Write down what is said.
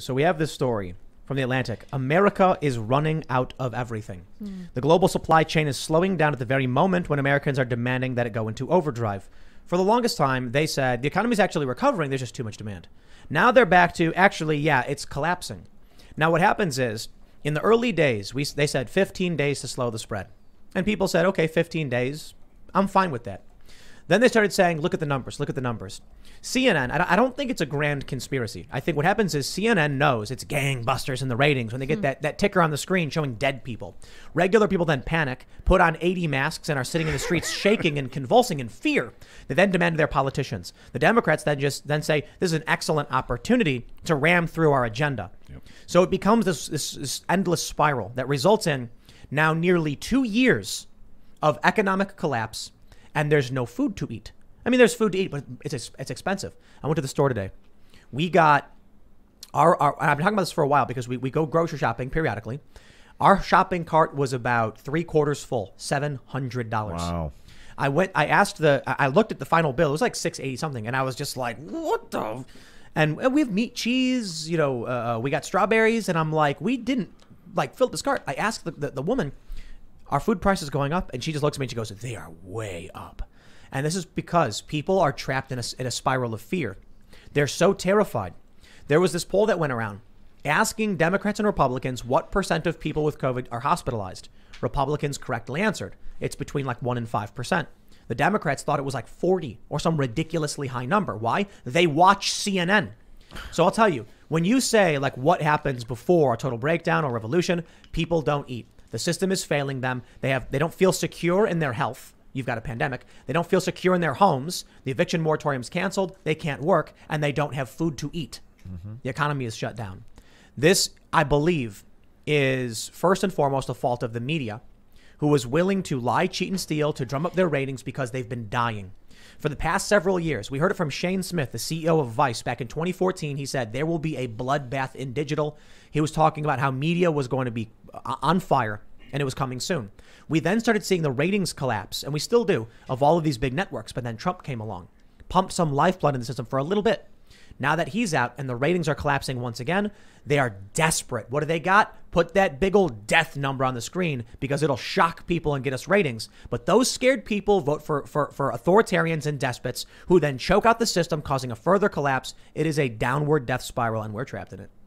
So we have this story from the Atlantic. America is running out of everything. Mm. The global supply chain is slowing down at the very moment when Americans are demanding that it go into overdrive. For the longest time, they said the economy is actually recovering, there's just too much demand. Now they're back to actually, yeah, it's collapsing. Now what happens is in the early days, we they said 15 days to slow the spread. And people said, "Okay, 15 days. I'm fine with that." Then they started saying, look at the numbers, look at the numbers. CNN, I don't think it's a grand conspiracy. I think what happens is CNN knows it's gangbusters in the ratings when they get hmm. that, that ticker on the screen showing dead people. Regular people then panic, put on 80 masks, and are sitting in the streets shaking and convulsing in fear. They then demand their politicians. The Democrats then just then say, this is an excellent opportunity to ram through our agenda. Yep. So it becomes this, this, this endless spiral that results in now nearly two years of economic collapse and there's no food to eat. I mean, there's food to eat, but it's it's expensive. I went to the store today. We got our, our I've been talking about this for a while because we, we go grocery shopping periodically. Our shopping cart was about three quarters full, seven hundred dollars. Wow. I went. I asked the. I looked at the final bill. It was like six eighty something, and I was just like, "What the?" And we have meat, cheese. You know, uh, uh, we got strawberries, and I'm like, "We didn't like fill this cart." I asked the, the, the woman. Our food prices going up, and she just looks at me and she goes, "They are way up," and this is because people are trapped in a, in a spiral of fear. They're so terrified. There was this poll that went around asking Democrats and Republicans what percent of people with COVID are hospitalized. Republicans correctly answered it's between like 1 and 5%. The Democrats thought it was like 40 or some ridiculously high number. Why? They watch CNN. So I'll tell you, when you say like what happens before a total breakdown or revolution, people don't eat. The system is failing them. They have they don't feel secure in their health. You've got a pandemic. They don't feel secure in their homes. The eviction moratorium's canceled. They can't work and they don't have food to eat. Mm-hmm. The economy is shut down. This, I believe, is first and foremost a fault of the media, who was willing to lie, cheat, and steal to drum up their ratings because they've been dying. For the past several years, we heard it from Shane Smith, the CEO of Vice, back in 2014. He said there will be a bloodbath in digital. He was talking about how media was going to be on fire and it was coming soon. We then started seeing the ratings collapse, and we still do, of all of these big networks. But then Trump came along, pumped some lifeblood in the system for a little bit. Now that he's out and the ratings are collapsing once again, they are desperate. What do they got? Put that big old death number on the screen because it'll shock people and get us ratings. But those scared people vote for, for, for authoritarians and despots who then choke out the system, causing a further collapse. It is a downward death spiral, and we're trapped in it.